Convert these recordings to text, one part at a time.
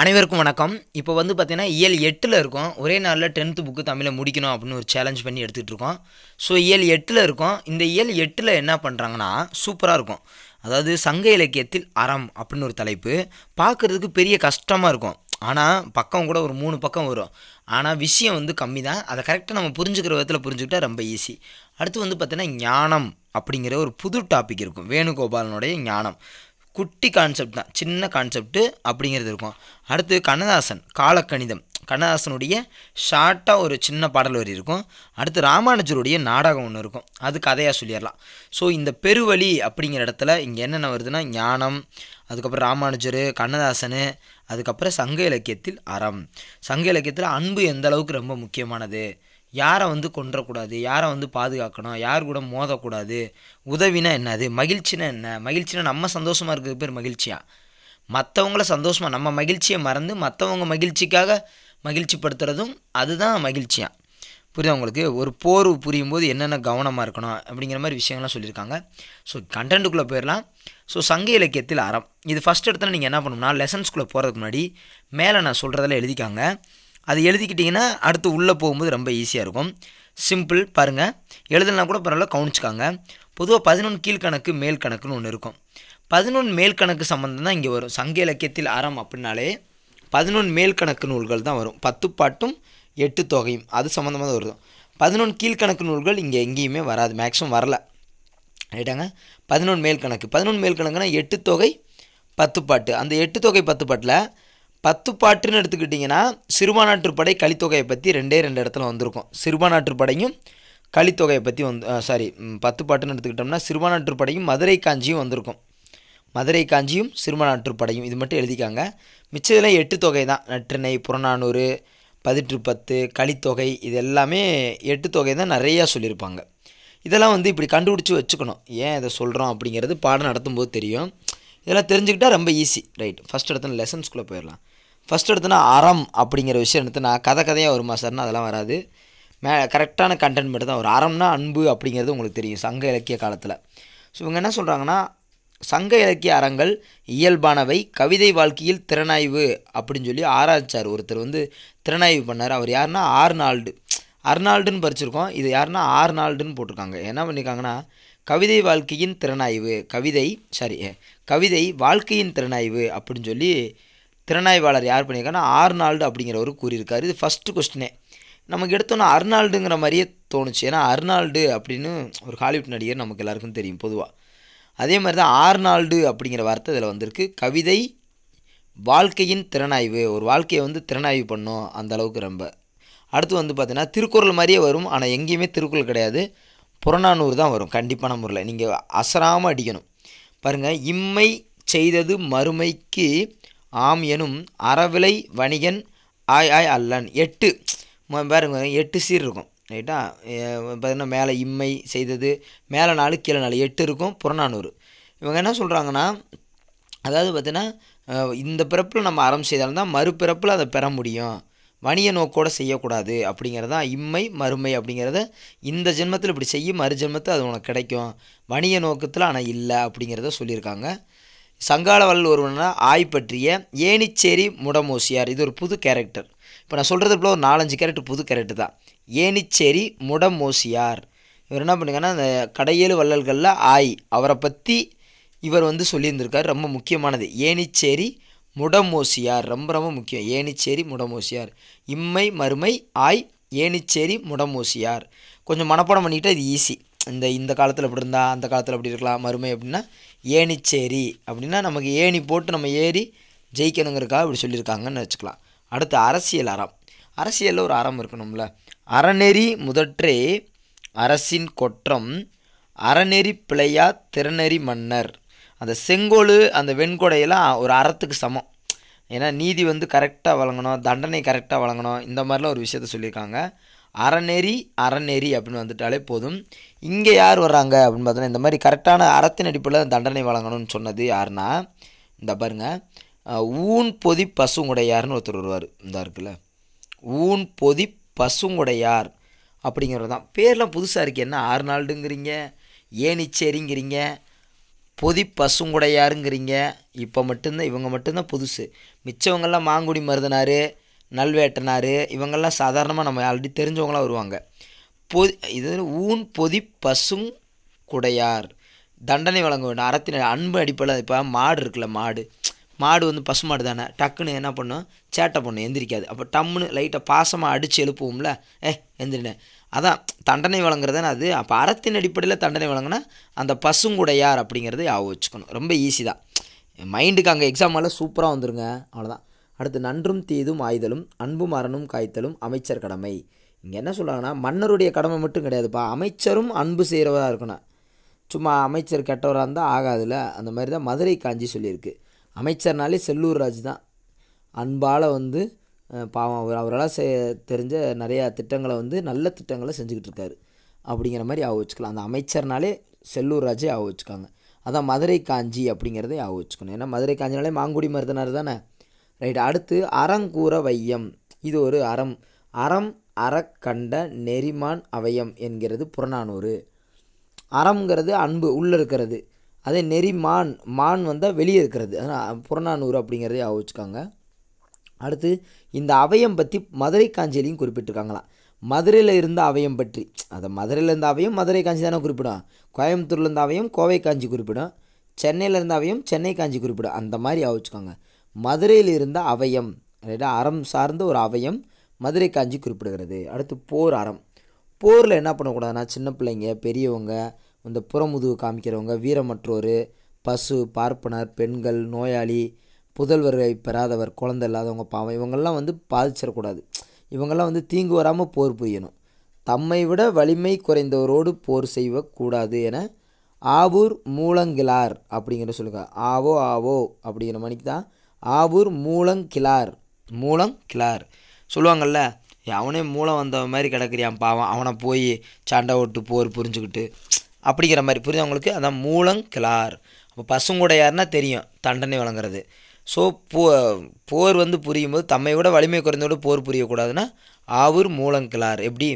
அனைவருக்கும் வணக்கம் இப்போ வந்து பார்த்தீங்கன்னா இயல் எட்டில் இருக்கும் ஒரே நாளில் டென்த்து புக்கு தமிழை முடிக்கணும் அப்படின்னு ஒரு சேலஞ்ச் பண்ணி எடுத்துகிட்டு இருக்கோம் ஸோ இயல் எட்டில் இருக்கும் இந்த இயல் எட்டில் என்ன பண்ணுறாங்கன்னா சூப்பராக இருக்கும் அதாவது சங்க இலக்கியத்தில் அறம் அப்படின்னு ஒரு தலைப்பு பார்க்குறதுக்கு பெரிய கஷ்டமாக இருக்கும் ஆனால் பக்கம் கூட ஒரு மூணு பக்கம் வரும் ஆனால் விஷயம் வந்து கம்மி தான் அதை கரெக்டாக நம்ம புரிஞ்சுக்கிற விதத்தில் புரிஞ்சுக்கிட்டால் ரொம்ப ஈஸி அடுத்து வந்து பார்த்திங்கன்னா ஞானம் அப்படிங்கிற ஒரு புது டாபிக் இருக்கும் வேணுகோபாலனுடைய ஞானம் குட்டி கான்செப்ட் தான் சின்ன கான்செப்ட்டு அப்படிங்கிறது இருக்கும் அடுத்து கண்ணதாசன் காலக்கணிதம் கண்ணதாசனுடைய ஷார்ட்டாக ஒரு சின்ன பாடல் வரி இருக்கும் அடுத்து ராமானுஜருடைய நாடகம் ஒன்று இருக்கும் அது கதையாக சொல்லிடலாம் ஸோ இந்த பெருவழி அப்படிங்கிற இடத்துல இங்கே என்னென்ன வருதுன்னா ஞானம் அதுக்கப்புறம் ராமானுஜர் கண்ணதாசன் அதுக்கப்புறம் சங்க இலக்கியத்தில் அறம் சங்க இலக்கியத்தில் அன்பு எந்த அளவுக்கு ரொம்ப முக்கியமானது யாரை வந்து கொன்றக்கூடாது யாரை வந்து பாதுகாக்கணும் யார் கூட மோதக்கூடாது உதவினா என்னது மகிழ்ச்சினா என்ன மகிழ்ச்சினா நம்ம சந்தோஷமாக இருக்கிற பேர் மகிழ்ச்சியாக மற்றவங்கள சந்தோஷமாக நம்ம மகிழ்ச்சியை மறந்து மற்றவங்க மகிழ்ச்சிக்காக மகிழ்ச்சிப்படுத்துகிறதும் அதுதான் மகிழ்ச்சியாக புரியுதா உங்களுக்கு ஒரு போர் புரியும் போது என்னென்ன கவனமாக இருக்கணும் அப்படிங்கிற மாதிரி விஷயங்கள்லாம் சொல்லியிருக்காங்க ஸோ கண்டென்ட்டுக்குள்ளே போயிடலாம் ஸோ சங்க இலக்கியத்தில் அறம் இது ஃபஸ்ட் இடத்துல நீங்கள் என்ன பண்ணணும்னா லெசன்ஸ்குள்ளே போகிறதுக்கு முன்னாடி மேலே நான் சொல்கிறதெல்லாம் எழுதிக்காங்க அது எழுதிக்கிட்டிங்கன்னா அடுத்து உள்ளே போகும்போது ரொம்ப ஈஸியாக இருக்கும் சிம்பிள் பாருங்கள் எழுதலாம் கூட பரவாயில்ல கவனிச்சிக்காங்க பொதுவாக பதினொன்று கீழ்கணக்கு மேல் கணக்குன்னு ஒன்று இருக்கும் பதினொன்று மேல் கணக்கு சம்மந்தம் தான் இங்கே வரும் சங்க இலக்கியத்தில் அறம் அப்படின்னாலே பதினொன்று மேல் கணக்கு நூல்கள் தான் வரும் பத்து பாட்டும் எட்டு தொகையும் அது சம்மந்தமாக தான் வரும் பதினொன்று கீழ்கணக்கு நூல்கள் இங்கே எங்கேயுமே வராது மேக்ஸிமம் வரல ரைட்டாங்க பதினொன்று மேல் கணக்கு பதினொன்று மேல் கணக்குனா எட்டு தொகை பத்து பாட்டு அந்த எட்டு தொகை பத்து பாட்டில் பத்து பாட்டுன்னு எடுத்துக்கிட்டிங்கன்னா படை கலித்தொகையை பற்றி ரெண்டே ரெண்டு இடத்துல வந்திருக்கும் படையும் களித்தொகையை பற்றி வந்து சாரி பத்து பாட்டுன்னு எடுத்துக்கிட்டோம்னா படையும் மதுரை காஞ்சியும் வந்திருக்கும் மதுரை காஞ்சியும் படையும் இது மட்டும் எழுதிக்காங்க மிச்சதில் எட்டு தொகை தான் நற்றினை புறநானூறு பதிற்று பத்து களித்தொகை இது எல்லாமே எட்டு தொகை தான் நிறையா சொல்லியிருப்பாங்க இதெல்லாம் வந்து இப்படி கண்டுபிடிச்சி வச்சுக்கணும் ஏன் இதை சொல்கிறோம் அப்படிங்கிறது பாடம் நடத்தும் போது தெரியும் இதெல்லாம் தெரிஞ்சுக்கிட்டால் ரொம்ப ஈஸி ரைட் ஃபஸ்ட் இடத்துல லெசன்ஸ்குள்ளே போயிடலாம் ஃபஸ்ட் எடுத்தோன்னா அறம் அப்படிங்கிற விஷயம் எடுத்தோன்னா கதை கதையாக வருமா சார்னா அதெல்லாம் வராது மே கரெக்டான கண்டென்ட் மட்டும் தான் ஒரு அறம்னா அன்பு அப்படிங்கிறது உங்களுக்கு தெரியும் சங்க இலக்கிய காலத்தில் ஸோ இவங்க என்ன சொல்கிறாங்கன்னா சங்க இலக்கிய அறங்கள் இயல்பானவை கவிதை வாழ்க்கையில் திறனாய்வு அப்படின்னு சொல்லி ஆராய்ச்சார் ஒருத்தர் வந்து திறனாய்வு பண்ணார் அவர் யாருன்னா ஆர்னால்டு அர்னால்டுன்னு படிச்சிருக்கோம் இது யாருன்னா ஆர்னால்டுன்னு போட்டிருக்காங்க என்ன பண்ணியிருக்காங்கன்னா கவிதை வாழ்க்கையின் திறனாய்வு கவிதை சாரி கவிதை வாழ்க்கையின் திறனாய்வு அப்படின்னு சொல்லி திறனாய்வாளர் யார் பண்ணியிருக்காருன்னா ஆர்னால்டு அப்படிங்கிறவர் கூறியிருக்காரு இது ஃபஸ்ட்டு கொஸ்டினே நமக்கு எடுத்தோன்னா அர்னால்டுங்கிற மாதிரியே தோணுச்சு ஏன்னா அர்னால்டு அப்படின்னு ஒரு ஹாலிவுட் நடிகர் நமக்கு எல்லாருக்கும் தெரியும் பொதுவாக அதே மாதிரி தான் ஆர்னால்டு அப்படிங்கிற வார்த்தை இதில் வந்திருக்கு கவிதை வாழ்க்கையின் திறனாய்வு ஒரு வாழ்க்கையை வந்து திறனாய்வு பண்ணும் அந்த அளவுக்கு ரொம்ப அடுத்து வந்து பார்த்தீங்கன்னா திருக்குறள் மாதிரியே வரும் ஆனால் எங்கேயுமே திருக்குறள் கிடையாது புறநானூறு தான் வரும் கண்டிப்பான முறையில் நீங்கள் அசராமல் அடிக்கணும் பாருங்கள் இம்மை செய்தது மறுமைக்கு ஆம் எனும் அறவிலை வணிகன் ஆய் ஆய் அல்லன் எட்டு பாருங்க எட்டு சீர் இருக்கும் ரைட்டா பார்த்தீங்கன்னா மேலே இம்மை செய்தது மேலே நாலு கீழே நாலு எட்டு இருக்கும் புறநானூறு இவங்க என்ன சொல்கிறாங்கன்னா அதாவது பார்த்தீங்கன்னா இந்த பிறப்பில் நம்ம அறம் செய்தாலும் தான் மறுபிறப்பில் அதை பெற முடியும் வணிக நோக்கோடு செய்யக்கூடாது அப்படிங்கிறது தான் இம்மை மறுமை அப்படிங்கிறத இந்த ஜென்மத்தில் இப்படி செய்யும் மறு ஜென்மத்தில் அது உனக்கு கிடைக்கும் வணிக நோக்கத்தில் ஆனால் இல்லை அப்படிங்கிறத சொல்லியிருக்காங்க சங்காளவல்லல் ஒருவனா ஆய் பற்றிய ஏனிச்சேரி முடமோசியார் இது ஒரு புது கேரக்டர் இப்போ நான் சொல்கிறது போல ஒரு நாலஞ்சு கேரக்டர் புது கேரக்டர் தான் ஏனிச்சேரி முடமோசியார் இவர் என்ன பண்ணுங்கன்னா அந்த கடையேழு வள்ளல்களில் ஆய் அவரை பற்றி இவர் வந்து சொல்லியிருந்திருக்கார் ரொம்ப முக்கியமானது ஏனிச்சேரி முடமோசியார் ரொம்ப ரொம்ப முக்கியம் ஏனிச்சேரி முடமோசியார் இம்மை மறுமை ஆய் ஏனிச்சேரி முடமோசியார் கொஞ்சம் மனப்பாடம் பண்ணிக்கிட்டால் இது ஈஸி இந்த இந்த காலத்தில் இப்படி இருந்தால் அந்த காலத்தில் அப்படி இருக்கலாம் மறுமை அப்படின்னா ஏணிச்சேரி அப்படின்னா நமக்கு ஏணி போட்டு நம்ம ஏறி ஜெயிக்கணுங்கிறக்காக இப்படி சொல்லியிருக்காங்கன்னு வச்சுக்கலாம் அடுத்து அரசியல் அறம் அரசியலில் ஒரு அறம் இருக்கணும்ல அறநெறி முதற்றே அரசின் கொற்றம் அறநெறி பிழையா திறநெறி மன்னர் அந்த செங்கோல் அந்த வெண்கொடையெல்லாம் ஒரு அறத்துக்கு சமம் ஏன்னா நீதி வந்து கரெக்டாக வழங்கணும் தண்டனை கரெக்டாக வழங்கணும் இந்த மாதிரிலாம் ஒரு விஷயத்த சொல்லியிருக்காங்க அறநெறி அறநெறி அப்படின்னு வந்துட்டாலே போதும் இங்கே யார் வர்றாங்க அப்படின்னு பார்த்தோன்னா இந்த மாதிரி கரெக்டான அறத்தின் அடிப்படையில் தண்டனை வழங்கணும்னு சொன்னது யாருன்னா இந்த பாருங்கள் ஊன் பொதி பசுங்குடையார்னு ஒருத்தர் வருவார் இந்த இருக்குல்ல ஊன் பொதி பசுங்குடையார் அப்படிங்கிறது தான் பேர்லாம் புதுசாக இருக்குது என்ன ஆறுநாள்டுங்கிறீங்க ஏனிச்சேரிங்கிறீங்க பொதி பசுங்குடையாருங்கிறீங்க இப்போ மட்டும்தான் இவங்க மட்டும்தான் புதுசு மிச்சவங்கள்லாம் மாங்குடி மருதனார் நல்வேட்டனார் இவங்கெல்லாம் சாதாரணமாக நம்ம ஆல்ரெடி தெரிஞ்சவங்களாம் வருவாங்க பொது இது ஊன் பொதி பசும் குடையார் தண்டனை வழங்க வேண்டும் அறத்தின அன்பு அடிப்படையில் இப்போ மாடு இருக்குல்ல மாடு மாடு வந்து பசு மாடு தானே டக்குன்னு என்ன பண்ணும் சேட்டை பண்ணும் எந்திரிக்காது அப்போ டம்முன்னு லைட்டாக பாசமாக அடித்து எழுப்புவோம்ல ஏ எந்திரினே அதான் தண்டனை வழங்குறதுனா அது அப்போ அறத்தின் அடிப்படையில் தண்டனை வழங்கினா அந்த பசுங்குடையார் அப்படிங்கிறது யாபம் வச்சுக்கணும் ரொம்ப ஈஸி தான் மைண்டுக்கு அங்கே எக்ஸாம் எல்லாம் சூப்பராக வந்துருங்க அவ்வளோதான் அடுத்து நன்றும் தீதும் ஆய்தலும் அன்பும் அறனும் காய்த்தலும் அமைச்சர் கடமை இங்கே என்ன சொல்கிறாங்கன்னா மன்னருடைய கடமை மட்டும் கிடையாதுப்பா அமைச்சரும் அன்பு செய்கிறவராக இருக்கணும் சும்மா அமைச்சர் கெட்டவராக இருந்தால் ஆகாதுல்ல அந்த மாதிரி தான் மதுரை காஞ்சி சொல்லியிருக்கு அமைச்சர்னாலே செல்லூர் ராஜ் தான் அன்பால் வந்து பாவம் அவர் அவரால் செ தெரிஞ்ச நிறையா திட்டங்களை வந்து நல்ல திட்டங்களை செஞ்சுக்கிட்டு இருக்காரு அப்படிங்கிற மாதிரி ஆக வச்சுக்கலாம் அந்த அமைச்சர்னாலே செல்லூர் ராஜே ஆக வச்சுக்காங்க அதான் மதுரை காஞ்சி அப்படிங்கிறத ஆக வச்சுக்கணும் ஏன்னா மதுரை காஞ்சினாலே மாங்குடி மருதனார் தானே ரைட் அடுத்து அறங்கூற வையம் இது ஒரு அறம் அறம் அறக்கண்ட நெறிமான் அவயம் என்கிறது புறநானூறு அறம்ங்கிறது அன்பு உள்ளே இருக்கிறது அதே நெறிமான் மான் வந்தால் வெளியே இருக்கிறது அதனால் புறநானூறு அப்படிங்கிறதே ஆவோச்சுக்காங்க அடுத்து இந்த அவயம் பற்றி மதுரை காஞ்சியிலையும் குறிப்பிட்டிருக்காங்களாம் மதுரையில் இருந்த அவயம் பற்றி அதை மதுரையில் இருந்த அவயம் மதுரை காஞ்சி தானே குறிப்பிடும் கோயம்புத்தூர்லேருந்து அவயம் கோவை காஞ்சி குறிப்பிடும் சென்னையில் இருந்த அவயம் சென்னை காஞ்சி குறிப்பிடும் அந்த மாதிரி ஆவோச்சுக்காங்க மதுரையில் இருந்த அவயம் ரைட்டா அறம் சார்ந்த ஒரு அவயம் மதுரை காஞ்சி குறிப்பிடுகிறது அடுத்து போர் அறம் போரில் என்ன பண்ணக்கூடாதுன்னா சின்ன பிள்ளைங்க பெரியவங்க இந்த புறமுதுகு காமிக்கிறவங்க வீரமற்றோர் பசு பார்ப்பனர் பெண்கள் நோயாளி புதல்வர்களை பெறாதவர் குழந்தை இல்லாதவங்க பாவம் இவங்கெல்லாம் வந்து பாதிச்சிடக்கூடாது இவங்கெல்லாம் வந்து தீங்கு வராமல் போர் புரியணும் தம்மை விட வலிமை குறைந்தவரோடு போர் செய்யக்கூடாது என ஆவூர் மூலங்கிலார் அப்படிங்கிற சொல்லுங்க ஆவோ ஆவோ அப்படிங்கிற மணிக்கு தான் ஆவூர் மூலங்கிழார் மூலங்கிழார் சொல்லுவாங்கள்ல அவனே மூலம் வந்த மாதிரி கிடக்கிறியான் பாவம் அவனை போய் சண்டை ஓட்டு போர் புரிஞ்சுக்கிட்டு அப்படிங்கிற மாதிரி புரிஞ்சவங்களுக்கு அதான் மூலங்கிழார் அப்போ பசுங்கூட யாருன்னா தெரியும் தண்டனை வழங்குறது ஸோ போ போர் வந்து புரியும் போது தம்மை விட வலிமை குறைந்தோடு போர் புரியக்கூடாதுன்னா ஆவூர் மூலங்கிழார் எப்படி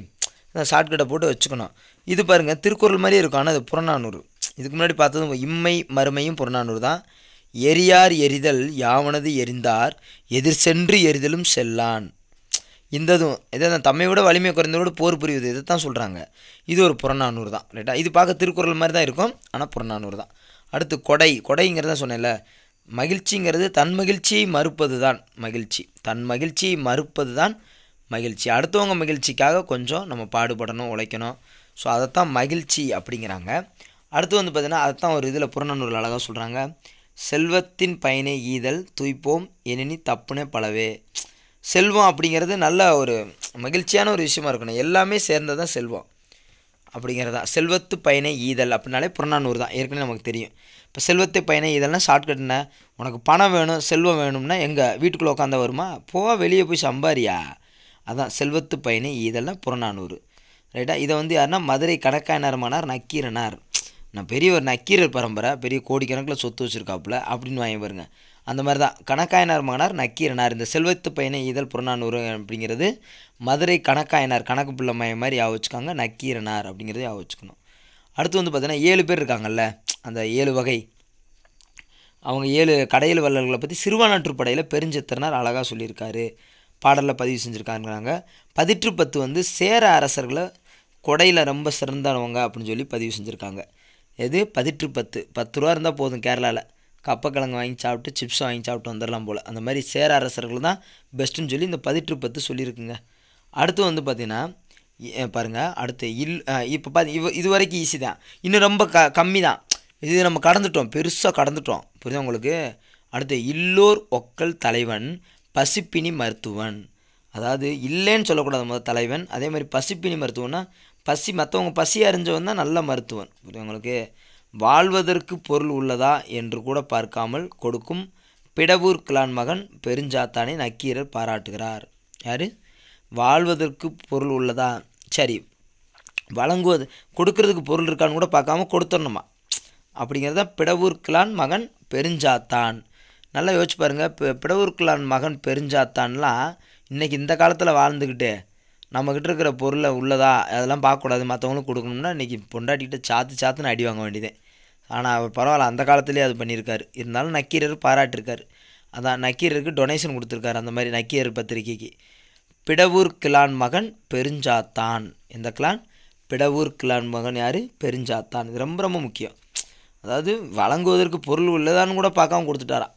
ஷார்ட்கட்டை போட்டு வச்சுக்கணும் இது பாருங்கள் திருக்குறள் மாதிரி இருக்கும் ஆனால் அது புறநானூறு இதுக்கு முன்னாடி பார்த்தது இம்மை மறுமையும் புறநானூறு தான் எரியார் எரிதல் யாவனது எரிந்தார் எதிர் சென்று எரிதலும் செல்லான் இந்ததும் இதை தான் தம்மையோட வலிமை குறைந்தோடு போர் புரிவது இதை தான் சொல்கிறாங்க இது ஒரு புறநானூறு தான் ரைட்டா இது பார்க்க திருக்குறள் மாதிரி தான் இருக்கும் ஆனால் புறநானூறு தான் அடுத்து கொடை கொடைங்கிறத சொன்னேன்ல மகிழ்ச்சிங்கிறது தன் மகிழ்ச்சியை மறுப்பது தான் மகிழ்ச்சி தன் மகிழ்ச்சியை மறுப்பது தான் மகிழ்ச்சி அடுத்தவங்க மகிழ்ச்சிக்காக கொஞ்சம் நம்ம பாடுபடணும் உழைக்கணும் ஸோ அதைத்தான் மகிழ்ச்சி அப்படிங்கிறாங்க அடுத்து வந்து பார்த்திங்கன்னா அதைத்தான் ஒரு இதில் புறநானூறு அழகாக சொல்கிறாங்க செல்வத்தின் பயனை ஈதல் துய்ப்போம் எனினி தப்புனே பலவே செல்வம் அப்படிங்கிறது நல்ல ஒரு மகிழ்ச்சியான ஒரு விஷயமா இருக்கணும் எல்லாமே சேர்ந்தது தான் செல்வம் அப்படிங்கிறதா செல்வத்து பயனை ஈதல் அப்படின்னாலே புறநானூறு தான் ஏற்கனவே நமக்கு தெரியும் இப்போ செல்வத்து பயனை ஈதல்னா ஷார்ட்கட் என்ன உனக்கு பணம் வேணும் செல்வம் வேணும்னா எங்கள் வீட்டுக்குள்ளே உட்காந்தா வருமா போ வெளியே போய் சம்பாரியா அதான் செல்வத்து பயனை ஈதல்னா புறநானூறு ரைட்டா இதை வந்து யாருன்னா மதுரை கடக்காயனார் மன்னார் நக்கீரனார் நான் பெரிய ஒரு நக்கீரர் பரம்பரை பெரிய கோடிக்கணக்கில் சொத்து வச்சுருக்காப்புல அப்படின்னு வாங்கி பாருங்க அந்த மாதிரி தான் கணக்காயனார் மகனார் நக்கீரனார் இந்த செல்வத்து பையனை இதழ் புறநானூறு அப்படிங்கிறது மதுரை கணக்காயனார் கணக்கு பிள்ளை மையம் மாதிரி யாவ வச்சுக்காங்க நக்கீரனார் அப்படிங்கிறத யாவ வச்சுக்கணும் அடுத்து வந்து பார்த்தீங்கன்னா ஏழு பேர் இருக்காங்கல்ல அந்த ஏழு வகை அவங்க ஏழு கடையில் வல்லல்களை பற்றி படையில் பெருஞ்சத்திரனார் அழகாக சொல்லியிருக்காரு பாடலில் பதிவு செஞ்சுருக்காங்கிறாங்க பதிற்று பத்து வந்து சேர அரசர்களை கொடையில் ரொம்ப சிறந்தவங்க அப்படின்னு சொல்லி பதிவு செஞ்சுருக்காங்க எது பதிட்டு பத்து பத்து ரூபா இருந்தால் போதும் கேரளாவில் கப்பக்கிழங்கு வாங்கி சாப்பிட்டு சிப்ஸ் வாங்கி சாப்பிட்டு வந்துடலாம் போல் அந்த மாதிரி சேர அரசர்கள் தான் பெஸ்ட்டுன்னு சொல்லி இந்த பதிட்டு பத்து சொல்லியிருக்குங்க அடுத்து வந்து பார்த்திங்கன்னா பாருங்கள் அடுத்து இல் இப்போ பார்த்து இவ இது வரைக்கும் ஈஸி தான் இன்னும் ரொம்ப க கம்மி தான் இது நம்ம கடந்துட்டோம் பெருசாக கடந்துட்டோம் புரியுதா உங்களுக்கு அடுத்து இல்லோர் ஒக்கல் தலைவன் பசிப்பினி மருத்துவன் அதாவது இல்லைன்னு சொல்லக்கூடாது முதல் தலைவன் அதே மாதிரி பசிப்பினி மருத்துவன்னா பசி மற்றவங்க பசி அறிஞ்சவன் தான் நல்ல மருத்துவன் புரியவங்களுக்கு வாழ்வதற்கு பொருள் உள்ளதா என்று கூட பார்க்காமல் கொடுக்கும் பிடவூர் கிளான் மகன் பெருஞ்சாத்தானை நக்கீரர் பாராட்டுகிறார் யார் வாழ்வதற்கு பொருள் உள்ளதா சரி வழங்குவது கொடுக்கறதுக்கு பொருள் இருக்கான்னு கூட பார்க்காம கொடுத்துடணுமா அப்படிங்கிறத பிடவூர் கிளான் மகன் பெருஞ்சாத்தான் நல்லா யோசிச்சு பாருங்கள் பிடவூர் கிளான் மகன் பெருஞ்சாத்தான்லாம் இன்றைக்கி இந்த காலத்தில் வாழ்ந்துக்கிட்டு நம்மக்கிட்ட இருக்கிற பொருளை உள்ளதா அதெல்லாம் பார்க்கக்கூடாது மற்றவங்களுக்கு கொடுக்கணும்னா இன்றைக்கி பொண்டாட்டிக்கிட்ட சாத்து சாத்துன்னு அடி வாங்க வேண்டியது ஆனால் அவர் பரவாயில்ல அந்த காலத்துலேயே அது பண்ணியிருக்காரு இருந்தாலும் நக்கீரர் பாராட்டிருக்கார் அதான் நக்கீரருக்கு டொனேஷன் கொடுத்துருக்காரு அந்த மாதிரி நக்கீரர் பத்திரிகைக்கு பிடவூர் கிளான் மகன் பெருஞ்சாத்தான் இந்த கிளான் பிடவூர் கிளான் மகன் யார் பெருஞ்சாத்தான் இது ரொம்ப ரொம்ப முக்கியம் அதாவது வழங்குவதற்கு பொருள் உள்ளதான்னு கூட பார்க்காம கொடுத்துட்டாரா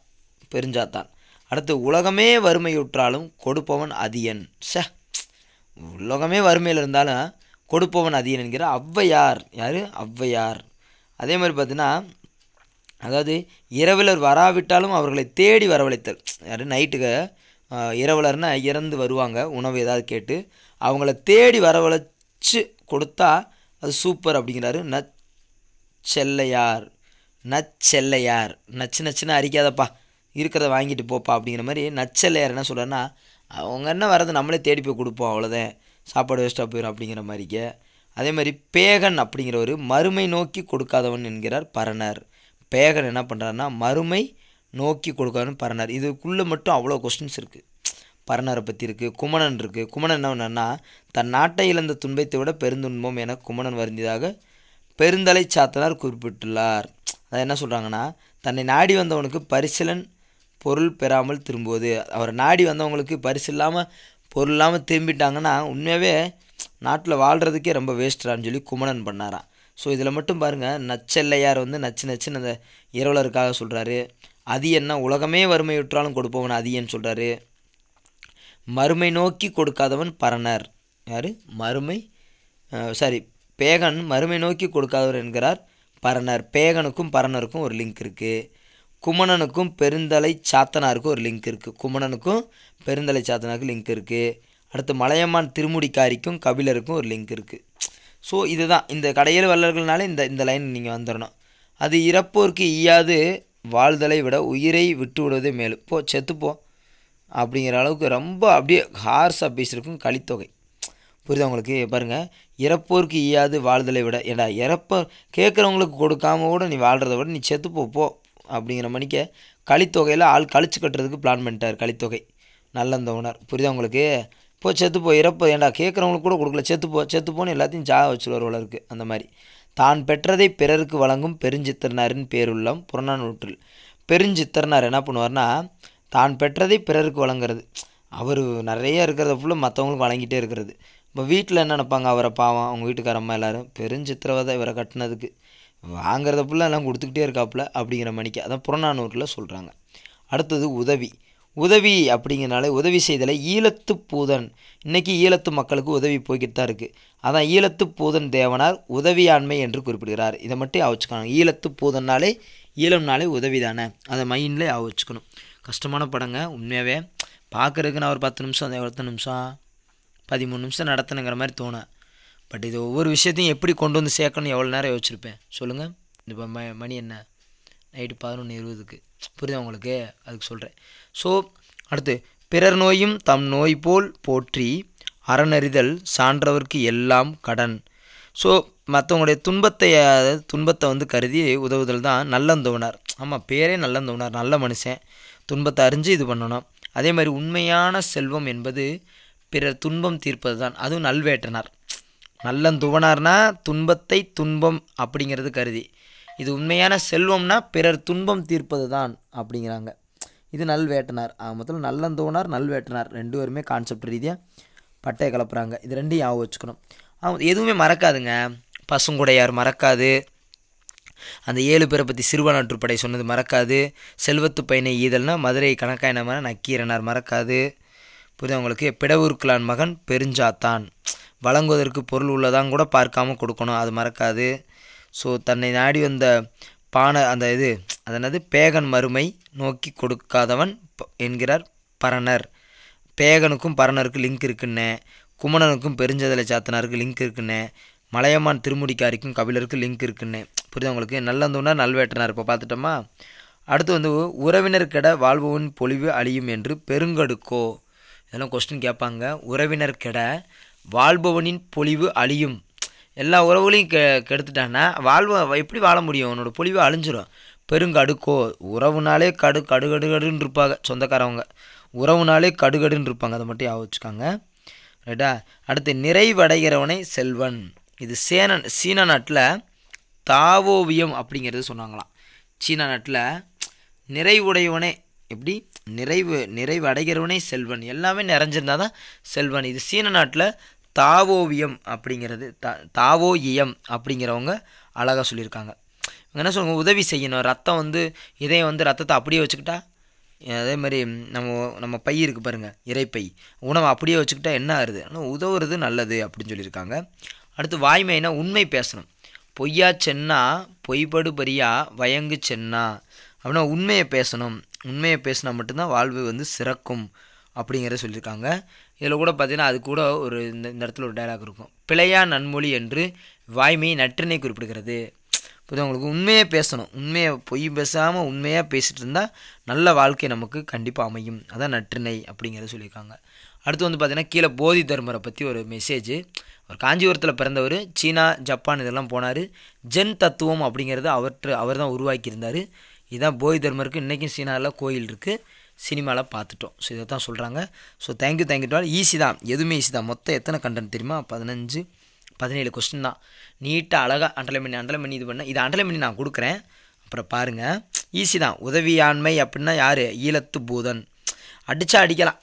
பெருஞ்சாத்தான் அடுத்து உலகமே வறுமையுற்றாலும் கொடுப்பவன் அதியன் ச உலகமே வறுமையில் இருந்தாலும் கொடுப்பவன் அதிகன் என்கிற ஔவையார் யார் ஔவையார் அதே மாதிரி பார்த்தீங்கன்னா அதாவது இரவிலர் வராவிட்டாலும் அவர்களை தேடி வரவழைத்தல் யார் நைட்டுக்கு இரவலர்னா இறந்து வருவாங்க உணவு ஏதாவது கேட்டு அவங்கள தேடி வரவழைச்சு கொடுத்தா அது சூப்பர் அப்படிங்கிறாரு நச்செல்லையார் நச்செல்லையார் நச்சு நச்சுன்னு அரிக்காதப்பா இருக்கிறத வாங்கிட்டு போப்பா அப்படிங்கிற மாதிரி நச்செல்லையார் என்ன சொல்கிறாருன்னா அவங்க என்ன வர்றது நம்மளே தேடி போய் கொடுப்போம் அவ்வளோதான் சாப்பாடு வேஸ்ட்டாக போயிடும் அப்படிங்கிற மாதிரிக்க அதே மாதிரி பேகன் அப்படிங்கிற ஒரு மறுமை நோக்கி கொடுக்காதவன் என்கிறார் பரணர் பேகன் என்ன பண்ணுறாருன்னா மறுமை நோக்கி கொடுக்காதவன் பரணர் இதுக்குள்ளே மட்டும் அவ்வளோ கொஸ்டின்ஸ் இருக்குது பரணரை பற்றி இருக்குது குமணன் இருக்குது குமணன் என்ன தன் நாட்டை இழந்த துன்பத்தை விட பெருந்துன்பம் என குமணன் வருந்ததாக பெருந்தலை சாத்தனார் குறிப்பிட்டுள்ளார் அதை என்ன சொல்கிறாங்கன்னா தன்னை நாடி வந்தவனுக்கு பரிசலன் பொருள் பெறாமல் திரும்புவது அவரை நாடி வந்தவங்களுக்கு பரிசு இல்லாமல் பொருள் இல்லாமல் திரும்பிட்டாங்கன்னா உண்மையாகவே நாட்டில் வாழ்கிறதுக்கே ரொம்ப வேஸ்ட்ரான்னு சொல்லி குமணன் பண்ணாராம் ஸோ இதில் மட்டும் பாருங்கள் நச்செல்லையார் வந்து நச்சு நச்சுன்னு அந்த இரவலருக்காக சொல்கிறாரு அது என்ன உலகமே வறுமையுற்றாலும் கொடுப்பவன் அதியன்னு சொல்கிறாரு மறுமை நோக்கி கொடுக்காதவன் பரணர் யார் மறுமை சாரி பேகன் மறுமை நோக்கி கொடுக்காதவர் என்கிறார் பரணர் பேகனுக்கும் பரணருக்கும் ஒரு லிங்க் இருக்குது குமணனுக்கும் பெருந்தலை சாத்தனாருக்கும் ஒரு லிங்க் இருக்குது குமணனுக்கும் பெருந்தலை சாத்தனாருக்கும் லிங்க் இருக்குது அடுத்து மலையம்மான் திருமுடிக்காரிக்கும் கபிலருக்கும் ஒரு லிங்க் இருக்குது ஸோ இதுதான் இந்த கடையில் வல்லர்கள்னாலே இந்த இந்த லைன் நீங்கள் வந்துடணும் அது இறப்போருக்கு ஈயாது வாழ்தலை விட உயிரை விட்டு விடுவதே மேலும் போ செத்துப்போ அப்படிங்கிற அளவுக்கு ரொம்ப அப்படியே ஹார்ஸ் பேசியிருக்கும் கலித்தொகை புரியுதா உங்களுக்கு பாருங்கள் இறப்போருக்கு ஈயாது வாழ்தலை விட ஏடா இறப்போ கேட்குறவங்களுக்கு கொடுக்காம கூட நீ வாழ்கிறத விட நீ செத்துப்போ போ அப்படிங்கிற மணிக்க கழித்தொகையில் ஆள் கழிச்சு கட்டுறதுக்கு பிளான் பண்ணிட்டார் கழித்தொகை நல்ல இந்த ஓனர் புரியுதா உங்களுக்கு இப்போ செத்து போய் இறப்போ ஏண்டா கேட்குறவங்களுக்கு கூட கொடுக்கல செத்து போ செத்து போன்னு எல்லாத்தையும் ஜா வச்சுருவார் வளருக்கு அந்த மாதிரி தான் பெற்றதை பிறருக்கு வழங்கும் பெருஞ்சித்திரனாரின் பேருள்ளம் புறநானூற்றில் பெருஞ்சித்திரனார் என்ன பண்ணுவார்னா தான் பெற்றதை பிறருக்கு வழங்குறது அவர் நிறைய இருக்கிறத ஃபுல்லாக மற்றவங்களுக்கு வழங்கிட்டே இருக்கிறது இப்போ வீட்டில் என்ன நினைப்பாங்க அவரை பாவம் அவங்க வீட்டுக்காரம்மா எல்லோரும் பெருஞ்சித்திரவதை இவரை கட்டினதுக்கு வாங்கிறத ஃபுல்லாக எல்லாம் கொடுத்துக்கிட்டே இருக்காப்புல அப்படிங்கிற மணிக்கு அதான் புறநானூரில் சொல்கிறாங்க அடுத்தது உதவி உதவி அப்படிங்கிறனாலே உதவி செய்தலை ஈழத்து பூதன் இன்றைக்கி ஈழத்து மக்களுக்கு உதவி போய்கிட்டு தான் இருக்குது அதான் ஈழத்து பூதன் தேவனார் உதவியாண்மை என்று குறிப்பிடுகிறார் இதை மட்டும் ஆவச்சுக்கணும் ஈழத்து பூதன்னாலே ஈழம்னாலே உதவி தானே அதை மைண்டில் ஆவச்சுக்கணும் கஷ்டமான படங்க உண்மையாகவே பார்க்குறதுக்கு நான் ஒரு பத்து நிமிஷம் பத்து நிமிஷம் பதிமூணு நிமிஷம் நடத்தினுங்கிற மாதிரி தோணும் பட் இது ஒவ்வொரு விஷயத்தையும் எப்படி கொண்டு வந்து சேர்க்கணும்னு எவ்வளோ நேரம் யோசிச்சிருப்பேன் சொல்லுங்கள் இப்போ ம மணி என்ன நைட்டு பதினொன்று இருபதுக்கு புரியுதா உங்களுக்கு அதுக்கு சொல்கிறேன் ஸோ அடுத்து பிறர் நோயும் தம் நோய் போல் போற்றி அறநறிதல் சான்றவர்க்கு எல்லாம் கடன் ஸோ மற்றவங்களுடைய துன்பத்தை துன்பத்தை வந்து கருதி உதவுதல் தான் நல்லந்தோணர் ஆமாம் பேரே நல்லந்தோணர் நல்ல மனுஷன் துன்பத்தை அறிஞ்சு இது பண்ணணும் அதே மாதிரி உண்மையான செல்வம் என்பது பிறர் துன்பம் தீர்ப்பது தான் அதுவும் நல்வேற்றனார் நல்லந்துவனார்னா துன்பத்தை துன்பம் அப்படிங்கிறது கருதி இது உண்மையான செல்வம்னா பிறர் துன்பம் தீர்ப்பது தான் அப்படிங்கிறாங்க இது நல்வேட்டனார் மொத்தம் நல்லந்தோனார் நல்வேட்டனார் ரெண்டு பேருமே கான்செப்ட் ரீதியாக பட்டையை கலப்புறாங்க இது ரெண்டையும் ஞாபகம் வச்சுக்கணும் அவங்க எதுவுமே மறக்காதுங்க பசுங்குடையார் மறக்காது அந்த ஏழு பேரை பற்றி சிறுவனாற்றுப்படை சொன்னது மறக்காது செல்வத்து பையனை ஈதல்னா மதுரை கணக்காயினமான நக்கீரனார் மறக்காது உங்களுக்கு பிடவுருக்கலான் மகன் பெருஞ்சாத்தான் வழங்குவதற்கு பொருள் உள்ளதான் கூட பார்க்காம கொடுக்கணும் அது மறக்காது ஸோ தன்னை நாடி வந்த பானை அந்த இது அதனது பேகன் மறுமை நோக்கி கொடுக்காதவன் என்கிறார் பரணர் பேகனுக்கும் பரணருக்கு லிங்க் இருக்குன்னே குமணனுக்கும் பெருஞ்சதலை சாத்தனாருக்கு லிங்க் இருக்குன்னு மலையமான் திருமுடிக்காரிக்கும் கபிலருக்கு லிங்க் இருக்குன்னு புரியுது உங்களுக்கு நல்லந்தோன்னா நல்வேற்றனார் இப்போ பார்த்துட்டோமா அடுத்து வந்து உறவினர்கிட வாழ்பவன் பொழிவு அழியும் என்று பெருங்கடுக்கோ இதெல்லாம் கொஸ்டின் கேட்பாங்க உறவினர் கெட வாழ்பவனின் பொலிவு அழியும் எல்லா உறவுகளையும் கெ கெடுத்துட்டாங்கன்னா வாழ்வ எப்படி வாழ முடியும் உன்னோட பொழிவு அழிஞ்சிடும் பெருங்கடுக்கோ உறவுனாலே கடு கடுகடுகடுன்னு இருப்பாங்க சொந்தக்காரவங்க உறவுனாலே கடுகடுன்னு இருப்பாங்க அதை மட்டும் யாக வச்சுக்காங்க ரைட்டா அடுத்து நிறைவடைகிறவனை செல்வன் இது சேன சீன நாட்டில் தாவோவியம் அப்படிங்கிறது சொன்னாங்களாம் சீனா நாட்டில் நிறைவுடையவனே எப்படி நிறைவு நிறைவு அடைகிறவனே செல்வன் எல்லாமே நிறைஞ்சிருந்தா தான் செல்வன் இது சீன நாட்டில் தாவோவியம் அப்படிங்கிறது த தாவோயியம் அப்படிங்கிறவங்க அழகாக சொல்லியிருக்காங்க இவங்க என்ன சொல்லுவாங்க உதவி செய்யணும் ரத்தம் வந்து இதயம் வந்து ரத்தத்தை அப்படியே வச்சுக்கிட்டா அதே மாதிரி நம்ம நம்ம பை இருக்குது பாருங்கள் இறைப்பை உணவை அப்படியே வச்சுக்கிட்டா என்ன ஆகுது ஆனால் உதவுறது நல்லது அப்படின்னு சொல்லியிருக்காங்க அடுத்து வாய்மைனா உண்மை பேசணும் பொய்யா சென்னா பொய்படு பரியா வயங்கு சென்னா அப்படின்னா உண்மையை பேசணும் உண்மையை பேசினா மட்டும்தான் வாழ்வு வந்து சிறக்கும் அப்படிங்கிறத சொல்லியிருக்காங்க இதில் கூட பார்த்திங்கன்னா அது கூட ஒரு இந்த இந்த இடத்துல ஒரு டைலாக் இருக்கும் பிழையா நன்மொழி என்று வாய்மை நற்றினை குறிப்பிடுகிறது புரியுது உங்களுக்கு உண்மையை பேசணும் உண்மையை பொய் பேசாமல் உண்மையாக பேசிகிட்டு இருந்தால் நல்ல வாழ்க்கை நமக்கு கண்டிப்பாக அமையும் அதான் நற்றினை அப்படிங்கிறத சொல்லியிருக்காங்க அடுத்து வந்து பார்த்திங்கன்னா கீழே போதி தர்மரை பற்றி ஒரு மெசேஜ் அவர் காஞ்சிபுரத்தில் பிறந்தவர் சீனா ஜப்பான் இதெல்லாம் போனார் ஜென் தத்துவம் அப்படிங்கிறது அவற்று அவர் தான் உருவாக்கியிருந்தார் இதுதான் போய் தர்மருக்கு இன்றைக்கும் சீனாவில் கோயில் இருக்குது சினிமாவில் பார்த்துட்டோம் ஸோ இதை தான் சொல்கிறாங்க ஸோ தேங்க்யூ தேங்க்யூ டுவால் ஈஸி தான் எதுவுமே ஈஸி தான் மொத்தம் எத்தனை கண்டன் தெரியுமா பதினஞ்சு பதினேழு கொஸ்டின் தான் நீட்டாக அழகாக அண்டலை பண்ணி அண்டலை பண்ணி இது பண்ண இது அண்டலை பண்ணி நான் கொடுக்குறேன் அப்புறம் பாருங்கள் ஈஸி தான் உதவியாண்மை அப்படின்னா யார் ஈழத்து பூதன் அடித்தா அடிக்கலாம்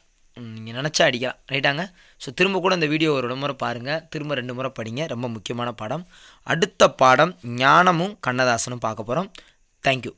நீங்கள் நினச்சா அடிக்கலாம் ரைட்டாங்க ஸோ திரும்ப கூட இந்த வீடியோ ஒரு முறை பாருங்கள் திரும்ப ரெண்டு முறை படிங்க ரொம்ப முக்கியமான பாடம் அடுத்த பாடம் ஞானமும் கண்ணதாசனும் பார்க்க போகிறோம் தேங்க்யூ